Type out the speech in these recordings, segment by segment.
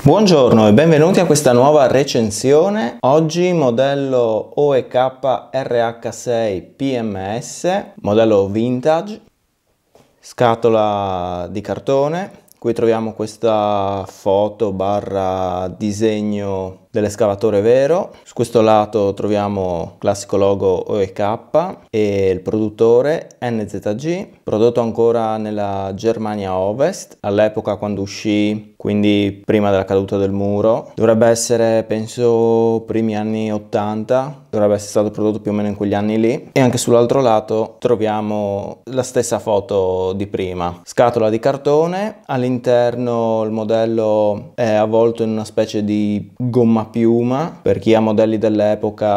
Buongiorno e benvenuti a questa nuova recensione. Oggi modello OEK RH6 PMS, modello vintage, scatola di cartone. Qui troviamo questa foto barra disegno dell'escavatore vero. Su questo lato troviamo il classico logo OEK e il produttore NZG, prodotto ancora nella Germania Ovest, all'epoca quando uscì, quindi prima della caduta del muro. Dovrebbe essere, penso, primi anni 80, dovrebbe essere stato prodotto più o meno in quegli anni lì. E anche sull'altro lato troviamo la stessa foto di prima. Scatola di cartone, all'interno il modello è avvolto in una specie di gomma Piuma Piuma, per chi ha modelli dell'epoca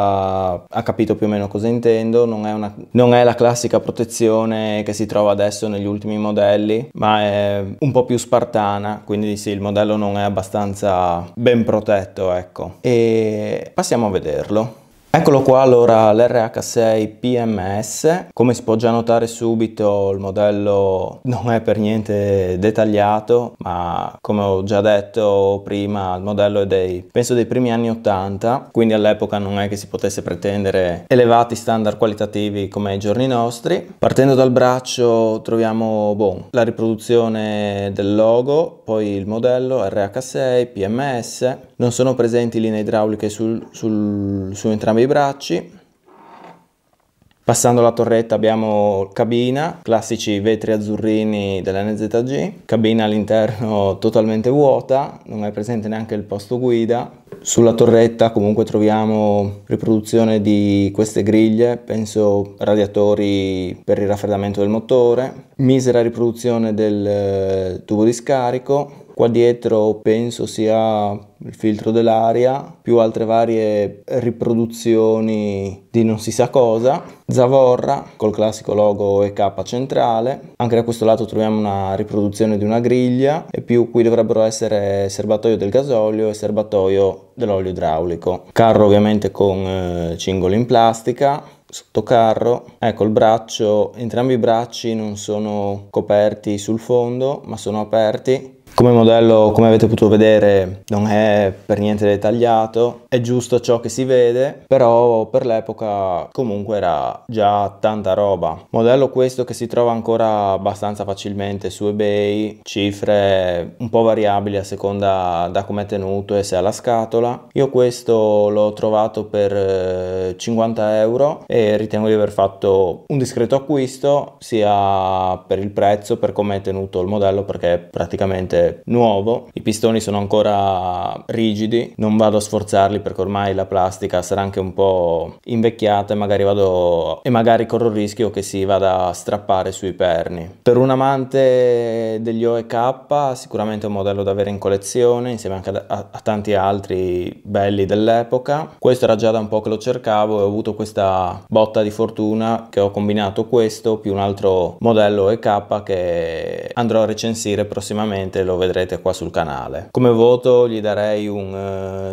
ha capito più o meno cosa intendo, non è, una, non è la classica protezione che si trova adesso negli ultimi modelli, ma è un po' più spartana, quindi sì, il modello non è abbastanza ben protetto, ecco. E passiamo a vederlo. Eccolo qua allora l'RH6 PMS, come si può già notare subito il modello non è per niente dettagliato ma come ho già detto prima il modello è dei penso dei primi anni 80 quindi all'epoca non è che si potesse pretendere elevati standard qualitativi come ai giorni nostri. Partendo dal braccio troviamo bon, la riproduzione del logo, poi il modello RH6 PMS, non sono presenti linee idrauliche sul, sul, su entrambi i bracci. Passando la torretta abbiamo cabina, classici vetri azzurrini dell'NZG, cabina all'interno totalmente vuota, non è presente neanche il posto guida. Sulla torretta comunque troviamo riproduzione di queste griglie, penso radiatori per il raffreddamento del motore, misera riproduzione del eh, tubo di scarico, Qua dietro penso sia il filtro dell'aria, più altre varie riproduzioni di non si sa cosa. Zavorra col classico logo EK centrale. Anche da questo lato troviamo una riproduzione di una griglia e più qui dovrebbero essere serbatoio del gasolio e serbatoio dell'olio idraulico. Carro ovviamente con eh, cingoli in plastica sottocarro, ecco il braccio, entrambi i bracci non sono coperti sul fondo ma sono aperti come modello, come avete potuto vedere, non è per niente dettagliato, è giusto ciò che si vede, però per l'epoca comunque era già tanta roba. Modello questo che si trova ancora abbastanza facilmente su eBay, cifre un po' variabili a seconda da come è tenuto e se ha la scatola. Io questo l'ho trovato per 50 eh, euro e ritengo di aver fatto un discreto acquisto sia per il prezzo, per come è tenuto il modello, perché praticamente nuovo, i pistoni sono ancora rigidi, non vado a sforzarli perché ormai la plastica sarà anche un po' invecchiata e magari, vado, e magari corro il rischio che si vada a strappare sui perni. Per un amante degli OEK sicuramente è un modello da avere in collezione insieme anche a, a, tanti altri belli dell'epoca. Questo era già da un po' che lo cercavo e ho avuto questa botta di fortuna che ho combinato questo più un altro modello OEK che andrò a recensire prossimamente Lo lo vedrete qua sul canale. Come voto gli darei un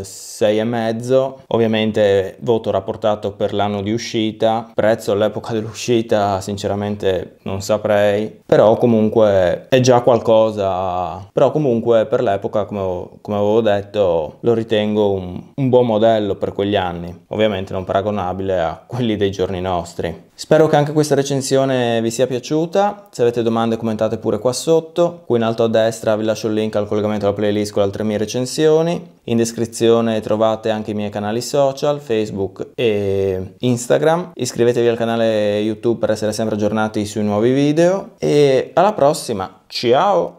6,5, eh, ovviamente voto rapportato per l'anno di uscita, prezzo all'epoca dell'uscita sinceramente non saprei, però comunque è già qualcosa, però comunque per l'epoca come, come, avevo detto lo ritengo un, un buon modello per quegli anni, ovviamente non paragonabile a quelli dei giorni nostri. Spero che anche questa recensione vi sia piaciuta, se avete domande commentate pure qua sotto, qui in alto a destra vi lascio il link al collegamento alla playlist con le altre mie recensioni. In descrizione trovate anche i miei canali social, Facebook e Instagram. Iscrivetevi al canale YouTube per essere sempre aggiornati sui nuovi video e alla prossima, ciao!